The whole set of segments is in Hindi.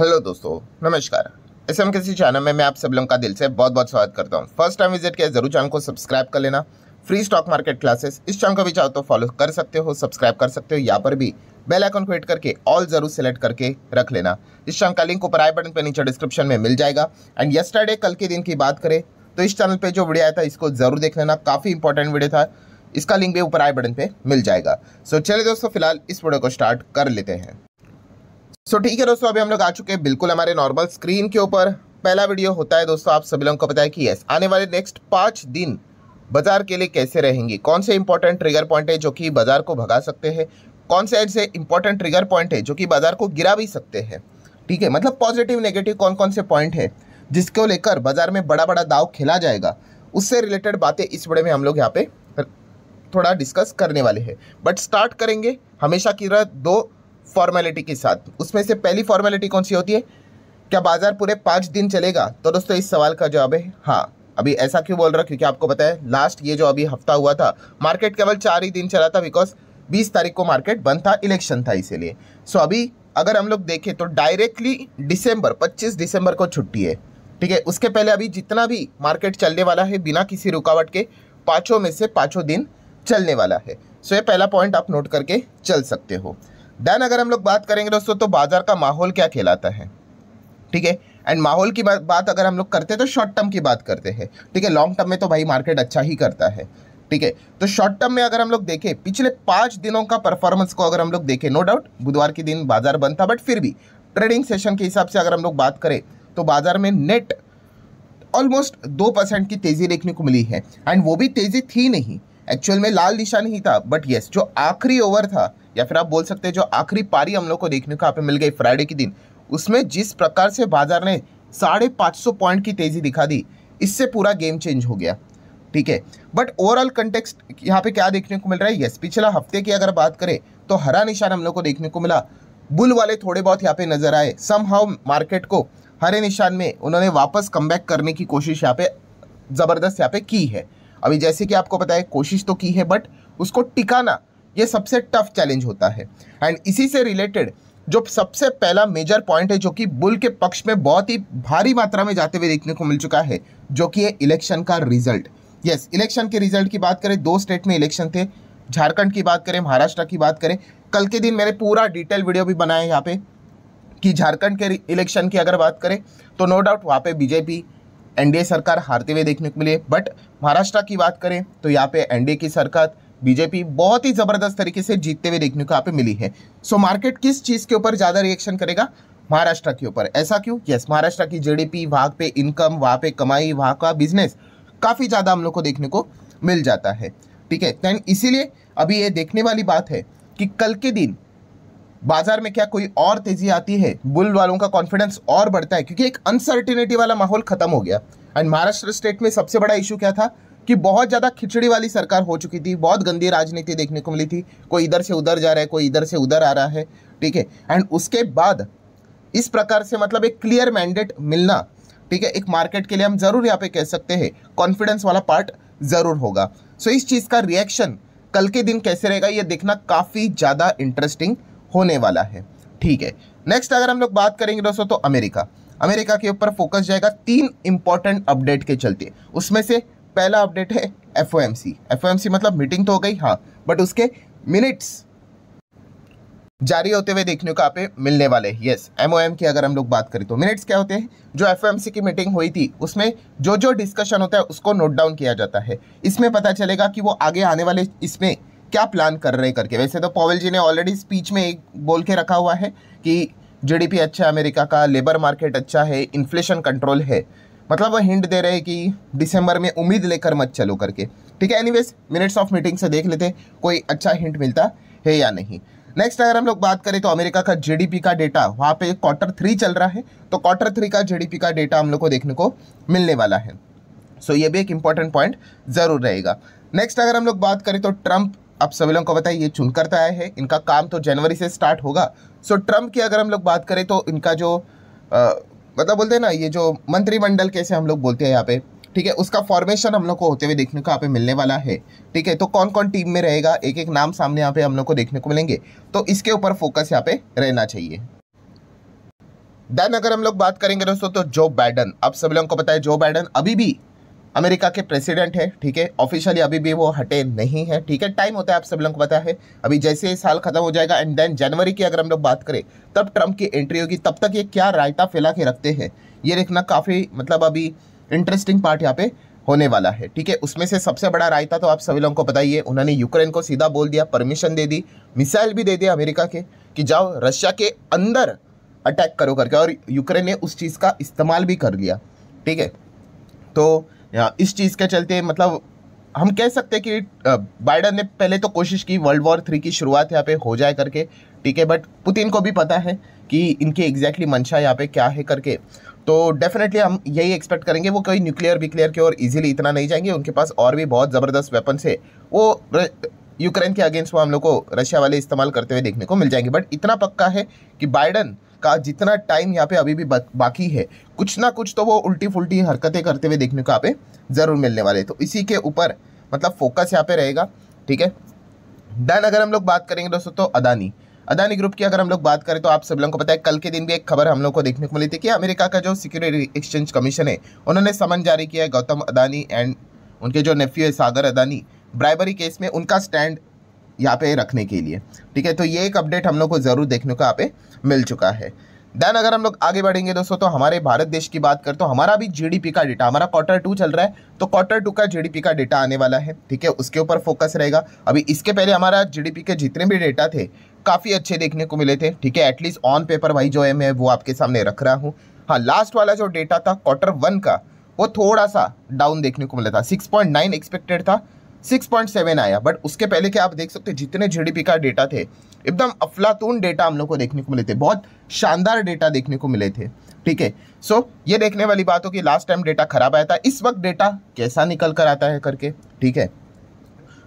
हेलो दोस्तों नमस्कार एस एम किसी चैनल में मैं आप सब लोगों का दिल से बहुत बहुत स्वागत करता हूँ फर्स्ट टाइम विजिट किया जरूर चैनल को सब्सक्राइब कर लेना फ्री स्टॉक मार्केट क्लासेस इस चैनल को भी चाहो तो फॉलो कर सकते हो सब्सक्राइब कर सकते हो यहाँ पर भी बेल आइकन को हिट करके ऑल जरूर सेलेक्ट करके रख लेना इस चैनल का लिंक ऊपर आई बटन पर नीचे डिस्क्रिप्शन में मिल जाएगा एंड यस्टरडे कल के दिन की बात करें तो इस चैनल पर जो वीडियो आया था इसको जरूर देख लेना काफ़ी इंपॉर्टेंट वीडियो था इसका लिंक भी ऊपर आई बटन पर मिल जाएगा सो चले चलिए दोस्तों फिलहाल इस वीडियो को स्टार्ट कर लेते हैं सो so, ठीक है दोस्तों अभी हम लोग आ चुके हैं बिल्कुल हमारे नॉर्मल स्क्रीन के ऊपर पहला वीडियो होता है दोस्तों आप सभी लोगों को पता है कि यस आने वाले नेक्स्ट पाँच दिन बाजार के लिए कैसे रहेंगे कौन से इंपॉर्टेंट ट्रिगर पॉइंट है जो कि बाजार को भगा सकते हैं कौन से ऐसे इंपॉर्टेंट ट्रिगर पॉइंट है जो कि बाजार को गिरा भी सकते हैं ठीक है मतलब पॉजिटिव नेगेटिव कौन कौन से पॉइंट है जिसको लेकर बाजार में बड़ा बड़ा दाव खेला जाएगा उससे रिलेटेड बातें इस वीडियो में हम लोग यहाँ पे थोड़ा डिस्कस करने वाले हैं बट स्टार्ट करेंगे हमेशा की तरह दो फॉर्मेलिटी के साथ उसमें से पहली फॉर्मेलिटी कौन सी होती है क्या बाजार पूरे पाँच दिन चलेगा तो दोस्तों इस सवाल का जवाब है हाँ अभी ऐसा क्यों बोल रहा क्योंकि आपको पता है लास्ट ये जो अभी हफ्ता हुआ था मार्केट केवल चार ही दिन चला था बिकॉज बीस तारीख को मार्केट बंद था इलेक्शन था इसीलिए सो अभी अगर हम लोग देखें तो डायरेक्टली डिसम्बर पच्चीस दिसंबर को छुट्टी है ठीक है उसके पहले अभी जितना भी मार्केट चलने वाला है बिना किसी रुकावट के पाँचों में से पाँचों दिन चलने वाला है सो ये पहला पॉइंट आप नोट करके चल सकते हो देन अगर हम लोग बात करेंगे दोस्तों तो बाजार का माहौल क्या कहलाता है ठीक है एंड माहौल की बात बात अगर हम लोग करते हैं तो शॉर्ट टर्म की बात करते हैं ठीक है लॉन्ग टर्म में तो भाई मार्केट अच्छा ही करता है ठीक है तो शॉर्ट टर्म में अगर हम लोग देखें पिछले पाँच दिनों का परफॉर्मेंस को अगर हम लोग देखें नो डाउट बुधवार के दिन बाजार बंद था बट फिर भी ट्रेडिंग सेशन के हिसाब से अगर हम लोग बात करें तो बाजार में नेट ऑलमोस्ट दो परसेंट की तेज़ी देखने को मिली है एंड वो भी तेज़ी थी नहीं एक्चुअल में लाल निशान ही था बट येस yes, जो आखिरी ओवर था या फिर आप बोल सकते हैं जो आखिरी पारी हम लोग को देखने को यहाँ पे मिल गई फ्राइडे के दिन उसमें जिस प्रकार से बाजार ने साढ़े पाँच सौ पॉइंट की तेज़ी दिखा दी इससे पूरा गेम चेंज हो गया ठीक है बट ओवरऑल कंटेक्स यहाँ पे क्या देखने को मिल रहा है यस पिछला हफ्ते की अगर बात करें तो हरा निशान हम लोग को देखने को मिला बुल वाले थोड़े बहुत यहाँ पे नजर आए सम हाउ मार्केट को हरे निशान में उन्होंने वापस कम करने की कोशिश यहाँ पे ज़बरदस्त यहाँ पे की है अभी जैसे कि आपको पता है कोशिश तो की है बट उसको टिकाना ये सबसे टफ चैलेंज होता है एंड इसी से रिलेटेड जो सबसे पहला मेजर पॉइंट है जो कि बुल के पक्ष में बहुत ही भारी मात्रा में जाते हुए देखने को मिल चुका है जो कि है इलेक्शन का रिजल्ट यस इलेक्शन के रिजल्ट की बात करें दो स्टेट में इलेक्शन थे झारखंड की बात करें महाराष्ट्र की बात करें कल के दिन मैंने पूरा डिटेल वीडियो भी बनाया यहाँ पे कि झारखंड के इलेक्शन की अगर बात करें तो नो डाउट वहाँ पे बीजेपी एनडीए सरकार हारते हुए देखने को मिली है बट महाराष्ट्र की बात करें तो यहाँ पे एनडीए की सरकार बीजेपी बहुत ही ज़बरदस्त तरीके से जीतते हुए देखने को यहाँ पे मिली है सो so, मार्केट किस चीज़ के ऊपर ज़्यादा रिएक्शन करेगा महाराष्ट्र के ऊपर ऐसा क्यों यस महाराष्ट्र की जीडीपी वहाँ पे इनकम वहाँ पे कमाई वहाँ का बिजनेस काफ़ी ज़्यादा हम लोग को देखने को मिल जाता है ठीक है देन इसीलिए अभी ये देखने वाली बात है कि कल के दिन बाजार में क्या कोई और तेजी आती है बुल वालों का कॉन्फिडेंस और बढ़ता है क्योंकि एक अनसर्टिनिटी वाला माहौल खत्म हो गया एंड महाराष्ट्र स्टेट में सबसे बड़ा इशू क्या था कि बहुत ज़्यादा खिचड़ी वाली सरकार हो चुकी थी बहुत गंदी राजनीति देखने को मिली थी कोई इधर से उधर जा रहा है कोई इधर से उधर आ रहा है ठीक है एंड उसके बाद इस प्रकार से मतलब एक क्लियर मैंडेट मिलना ठीक है एक मार्केट के लिए हम ज़रूर यहाँ पे कह सकते हैं कॉन्फिडेंस वाला पार्ट ज़रूर होगा सो so, इस चीज़ का रिएक्शन कल के दिन कैसे रहेगा ये देखना काफ़ी ज़्यादा इंटरेस्टिंग होने वाला है ठीक है नेक्स्ट अगर हम लोग बात करेंगे दोस्तों तो अमेरिका अमेरिका के ऊपर फोकस जाएगा तीन इंपॉर्टेंट अपडेट के चलते उसमें से पहला अपडेट है एफ ओ मतलब मीटिंग तो हो गई हाँ बट उसके मिनट्स जारी होते हुए देखने को आप मिलने वाले यस एम ओ एम की अगर हम लोग बात करें तो मिनट्स क्या होते हैं जो एफ एम सी की मीटिंग हुई थी उसमें जो जो डिस्कशन होता है उसको नोट डाउन किया जाता है इसमें पता चलेगा कि वो आगे आने वाले इसमें क्या प्लान कर रहे करके वैसे तो पॉवेल जी ने ऑलरेडी स्पीच में एक बोल के रखा हुआ है कि जीडीपी अच्छा है अमेरिका का लेबर मार्केट अच्छा है इन्फ्लेशन कंट्रोल है मतलब वह हिंट दे रहे हैं कि दिसंबर में उम्मीद लेकर मत चलो करके ठीक है एनीवेज मिनट्स ऑफ मीटिंग से देख लेते कोई अच्छा हिंट मिलता है या नहीं नेक्स्ट अगर हम लोग बात करें तो अमेरिका का जीडीपी का डेटा वहाँ पे क्वार्टर थ्री चल रहा है तो क्वार्टर थ्री का जीडीपी का डेटा हम लोग को देखने को मिलने वाला है सो so, ये भी एक इम्पॉर्टेंट पॉइंट ज़रूर रहेगा नेक्स्ट अगर हम लोग बात करें तो ट्रंप आप सभी लोगों को बताइए ये चुनकर तो आए हैं इनका काम तो जनवरी से स्टार्ट होगा सो ट्रंप की अगर हम लोग बात करें तो इनका जो आ, मतलब बोलते हैं ना ये जो मंत्रिमंडल कैसे हम लोग बोलते हैं यहाँ पे ठीक है उसका फॉर्मेशन हम लोग को होते हुए देखने को यहाँ पे मिलने वाला है ठीक है तो कौन कौन टीम में रहेगा एक एक नाम सामने यहाँ पे हम लोग को देखने को मिलेंगे तो इसके ऊपर फोकस यहाँ पे रहना चाहिए देन अगर हम लोग बात करेंगे दोस्तों तो जो बाइडन आप सभी लोगों को पता है जो बाइडन अभी भी अमेरिका के प्रेसिडेंट है ठीक है ऑफिशियली अभी भी वो हटे नहीं है ठीक है टाइम होता है आप सब लोगों को पता है अभी जैसे साल खत्म हो जाएगा एंड देन जनवरी की अगर हम लोग बात करें तब ट्रंप की एंट्री होगी तब तक ये क्या रायता फैला के रखते हैं ये देखना काफ़ी मतलब अभी इंटरेस्टिंग पार्ट यहाँ पे होने वाला है ठीक है उसमें से सबसे बड़ा रायता तो आप सभी लोगों को पता ही है उन्होंने यूक्रेन को सीधा बोल दिया परमिशन दे दी मिसाइल भी दे दिया अमेरिका के कि जाओ रशिया के अंदर अटैक करो करके और यूक्रेन ने उस चीज़ का इस्तेमाल भी कर लिया ठीक है तो इस चीज़ के चलते मतलब हम कह सकते हैं कि बाइडन ने पहले तो कोशिश की वर्ल्ड वॉर थ्री की शुरुआत यहाँ पे हो जाए करके ठीक है बट पुतिन को भी पता है कि इनकी एग्जैक्टली मंशा यहाँ पे क्या है करके तो डेफिनेटली हम यही एक्सपेक्ट करेंगे वो कोई न्यूक्लियर विक्लियर की ओर इजीली इतना नहीं जाएंगे उनके पास और भी बहुत ज़बरदस्त वेपन्स है वो यूक्रेन के अगेंस्ट वो हम लोग को रशिया वाले इस्तेमाल करते हुए देखने को मिल जाएंगे बट इतना पक्का है कि बाइडन का जितना टाइम यहाँ पे अभी भी बाकी है कुछ ना कुछ तो वो उल्टी फुल्टी हरकतें करते हुए देखने को यहाँ पे ज़रूर मिलने वाले तो इसी के ऊपर मतलब फोकस यहाँ पे रहेगा ठीक है डन अगर हम लोग बात करेंगे दोस्तों तो अदानी अदानी ग्रुप की अगर हम लोग बात करें तो आप सब लोगों को पता है कल के दिन भी एक खबर हम लोग को देखने को मिली थी कि अमेरिका का जो सिक्योरिटी एक्सचेंज कमीशन है उन्होंने समन जारी किया है गौतम अदानी एंड उनके जो नेफ्यू है सागर अदानी ब्राइबरी केस में उनका स्टैंड यहाँ पे रखने के लिए ठीक है तो ये एक अपडेट हम लोग को ज़रूर देखने को यहाँ पे मिल चुका है देन अगर हम लोग आगे बढ़ेंगे दोस्तों तो हमारे भारत देश की बात कर तो हमारा भी जीडीपी का डाटा हमारा क्वार्टर टू चल रहा है तो क्वार्टर टू का जीडीपी का डेटा आने वाला है ठीक है उसके ऊपर फोकस रहेगा अभी इसके पहले हमारा जीडीपी के जितने भी डेटा थे काफ़ी अच्छे देखने को मिले थे ठीक है एटलीस्ट ऑन पेपर भाई जो है मैं वो आपके सामने रख रहा हूँ हाँ लास्ट वाला जो डेटा था क्वार्टर वन का वो थोड़ा सा डाउन देखने को मिला था सिक्स पॉइंट नाइन एक्सपेक्टेड था 6.7 आया बट उसके पहले क्या आप देख सकते जितने जीडीपी का डेटा थे एकदम अफलातून डेटा हम लोग को देखने को मिले थे बहुत शानदार डेटा देखने को मिले थे ठीक है सो ये देखने वाली बात हो कि लास्ट टाइम डेटा खराब आया था इस वक्त डेटा कैसा निकल कर आता है करके ठीक है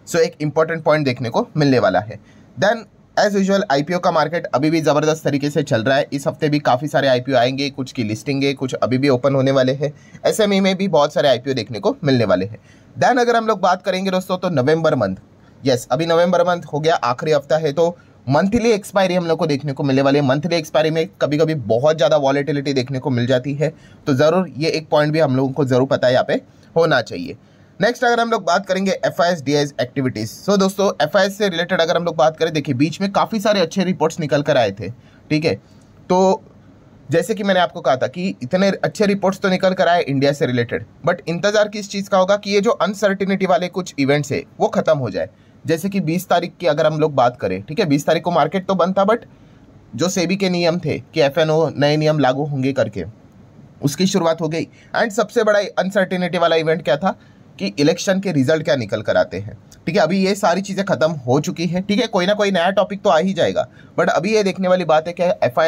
सो so, एक इंपॉर्टेंट पॉइंट देखने को मिलने वाला है देन एज यूजल ओ का मार्केट अभी भी ज़बरदस्त तरीके से चल रहा है इस हफ्ते भी काफ़ी सारे ओ आएंगे कुछ की लिस्टिंग है कुछ अभी भी ओपन होने वाले हैं ई e में भी बहुत सारे ओ देखने को मिलने वाले हैं देन अगर हम लोग बात करेंगे दोस्तों तो नवंबर मंथ यस अभी नवंबर मंथ हो गया आखिरी हफ्ता है तो मंथली एक्सपायरी हम लोग को देखने को मिलने वाली है मंथली एक्सपायरी में कभी कभी बहुत ज़्यादा वॉलीटिलिटी देखने को मिल जाती है तो ज़रूर ये एक पॉइंट भी हम लोगों को ज़रूर पता है यहाँ पे होना चाहिए नेक्स्ट अगर हम लोग बात करेंगे एफ आई एक्टिविटीज़ सो दोस्तों एफ से रिलेटेड अगर हम लोग बात करें देखिए बीच में काफ़ी सारे अच्छे रिपोर्ट्स निकल कर आए थे ठीक है तो जैसे कि मैंने आपको कहा था कि इतने अच्छे रिपोर्ट्स तो निकल कर आए इंडिया से रिलेटेड बट इंतज़ार किस चीज़ का होगा कि ये जो अनसर्टिनिटी वाले कुछ इवेंट्स है वो ख़त्म हो जाए जैसे कि 20 तारीख की अगर हम लोग बात करें ठीक है 20 तारीख को मार्केट तो बंद था बट जो सेबी के नियम थे कि एफ नए नियम लागू होंगे करके उसकी शुरुआत हो गई एंड सबसे बड़ा अनसर्टिनिटी वाला इवेंट क्या था कि इलेक्शन के रिजल्ट क्या निकल कर आते हैं ठीक है अभी ये सारी चीज़ें खत्म हो चुकी हैं ठीक है कोई ना कोई नया टॉपिक तो आ ही जाएगा बट अभी ये देखने वाली बात है क्या एफ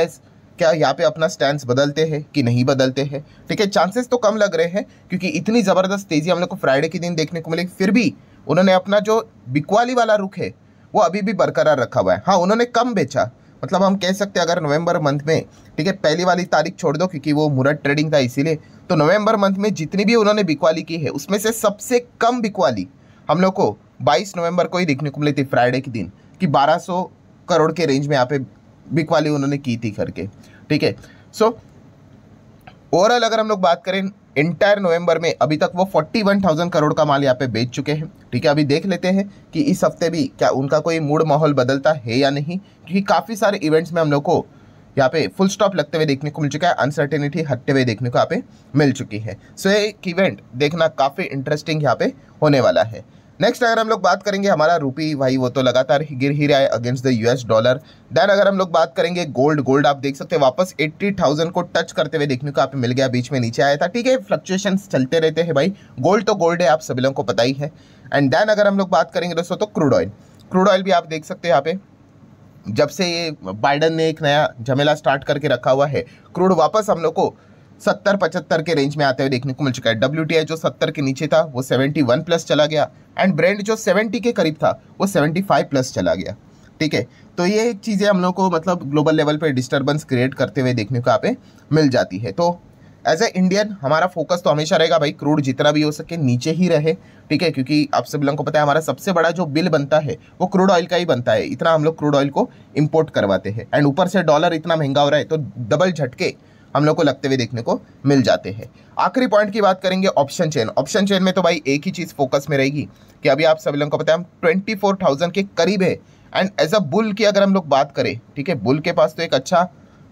क्या यहाँ पे अपना स्टैंड बदलते हैं कि नहीं बदलते हैं ठीक है चांसेस तो कम लग रहे हैं क्योंकि इतनी ज़बरदस्त तेज़ी हम लोग को फ्राइडे के दिन देखने को मिलेगी फिर भी उन्होंने अपना जो बिकवाली वाला रुख है वो अभी भी बरकरार रखा हुआ है हाँ उन्होंने कम बेचा मतलब हम कह सकते हैं अगर नवंबर मंथ में ठीक है पहली वाली तारीख छोड़ दो क्योंकि वो मुरत ट्रेडिंग था इसीलिए तो नवंबर मंथ में जितनी भी उन्होंने बिकवाली की है उसमें से सबसे कम बिकवाली हम लोग को 22 नवंबर को ही देखने को मिली थी फ्राइडे के दिन कि 1200 करोड़ के रेंज में यहाँ पे बिकवाली उन्होंने की थी करके ठीक है सो ओवरऑल अगर हम लोग बात करें इंटायर नवंबर में अभी तक वो 41,000 करोड़ का माल यहाँ पे बेच चुके हैं ठीक है अभी देख लेते हैं कि इस हफ्ते भी क्या उनका कोई मूड माहौल बदलता है या नहीं क्योंकि काफ़ी सारे इवेंट्स में हम लोग को यहाँ पे फुल स्टॉप लगते हुए देखने को मिल चुका है अनसर्टेनिटी हटते हुए देखने को यहाँ पे मिल चुकी है सो एक इवेंट देखना काफ़ी इंटरेस्टिंग यहाँ पे होने वाला है नेक्स्ट अगर हम लोग बात करेंगे हमारा रूपी भाई वो तो लगातार गिर ही रहा है against the US dollar then अगर हम लोग बात करेंगे गोल्ड गोल्ड आप देख सकते हैं वापस 80,000 को टच करते हुए देखने को आप मिल गया बीच में नीचे आया था ठीक है फ्लक्चुएशन चलते रहते हैं भाई गोल्ड तो गोल्ड है आप सभी लोगों को पता ही है एंड देन अगर हम लोग बात करेंगे दोस्तों तो क्रूड ऑयल क्रूड ऑयल भी आप देख सकते हैं यहाँ पे जब से ये बाइडन ने एक नया झमेला स्टार्ट करके रखा हुआ है क्रूड वापस हम लोग को सत्तर पचहत्तर के रेंज में आते हुए देखने को मिल चुका है डब्ल्यू जो सत्तर के नीचे था वो सेवेंटी वन प्लस चला गया एंड ब्रेंड जो सेवेंटी के करीब था वो सेवेंटी फाइव प्लस चला गया ठीक है तो ये चीज़ें हम लोग को मतलब ग्लोबल लेवल पर डिस्टर्बेंस क्रिएट करते हुए देखने को यहाँ पे मिल जाती है तो एज ए इंडियन हमारा फोकस तो हमेशा रहेगा भाई क्रूड जितना भी हो सके नीचे ही रहे ठीक है क्योंकि आप सब लोगों को पता है हमारा सबसे बड़ा जो बिल बनता है वो क्रूड ऑयल का ही बनता है इतना हम लोग क्रूड ऑयल को इम्पोर्ट करवाते हैं एंड ऊपर से डॉलर इतना महंगा हो रहा है तो डबल झटके हम लोग को लगते हुए देखने को मिल जाते हैं आखिरी पॉइंट की बात करेंगे ऑप्शन चेन ऑप्शन चेन में तो भाई एक ही चीज़ फोकस में रहेगी कि अभी आप सभी लोगों को पता है हम ट्वेंटी फोर थाउजेंड के करीब है एंड एज अ बुल की अगर हम लोग बात करें ठीक है बुल के पास तो एक अच्छा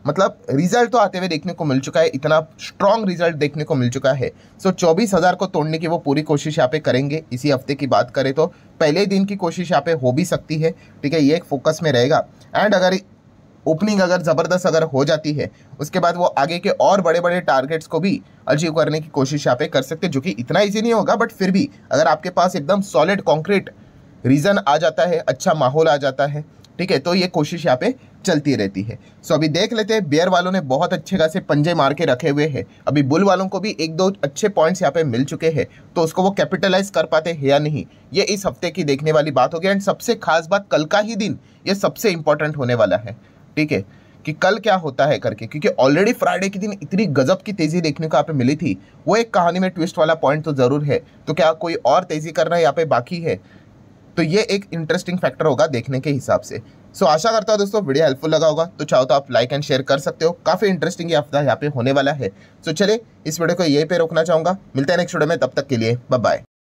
मतलब रिजल्ट तो आते हुए देखने को मिल चुका है इतना स्ट्रॉन्ग रिजल्ट देखने को मिल चुका है सो so, चौबीस हज़ार को तोड़ने की वो पूरी कोशिश यहाँ पे करेंगे इसी हफ्ते की बात करें तो पहले दिन की कोशिश यहाँ पे हो भी सकती है ठीक है ये एक फोकस में रहेगा एंड अगर ओपनिंग अगर ज़बरदस्त अगर हो जाती है उसके बाद वो आगे के और बड़े बड़े टारगेट्स को भी अचीव करने की कोशिश यहाँ पे कर सकते हैं जो कि इतना ईजी नहीं होगा बट फिर भी अगर आपके पास एकदम सॉलिड कॉन्क्रीट रीज़न आ जाता है अच्छा माहौल आ जाता है ठीक है तो ये कोशिश यहाँ पे चलती रहती है सो अभी देख लेते हैं बेयर वालों ने बहुत अच्छे खासे पंजे मार के रखे हुए हैं अभी बुल वालों को भी एक दो अच्छे पॉइंट्स यहाँ पे मिल चुके हैं तो उसको वो कैपिटलाइज कर पाते हैं या नहीं ये इस हफ्ते की देखने वाली बात होगी एंड सबसे खास बात कल का ही दिन ये सबसे इंपॉर्टेंट होने वाला है ठीक है कि कल क्या होता है करके क्योंकि ऑलरेडी फ्राइडे के दिन इतनी गजब की तेज़ी देखने को यहाँ पे मिली थी वो एक कहानी में ट्विस्ट वाला पॉइंट तो ज़रूर है तो क्या कोई और तेज़ी करना यहाँ पे बाकी है तो ये एक इंटरेस्टिंग फैक्टर होगा देखने के हिसाब से सो so, आशा करता हूँ दोस्तों वीडियो हेल्पफुल लगा होगा तो चाहो तो आप लाइक एंड शेयर कर सकते हो काफ़ी इंटरेस्टिंग ये हफ्ता यहाँ पे होने वाला है सो so, चले इस वीडियो को यही पे रोकना चाहूंगा मिलते हैं नेक्स्ट वीडियो में तब तक के लिए बाय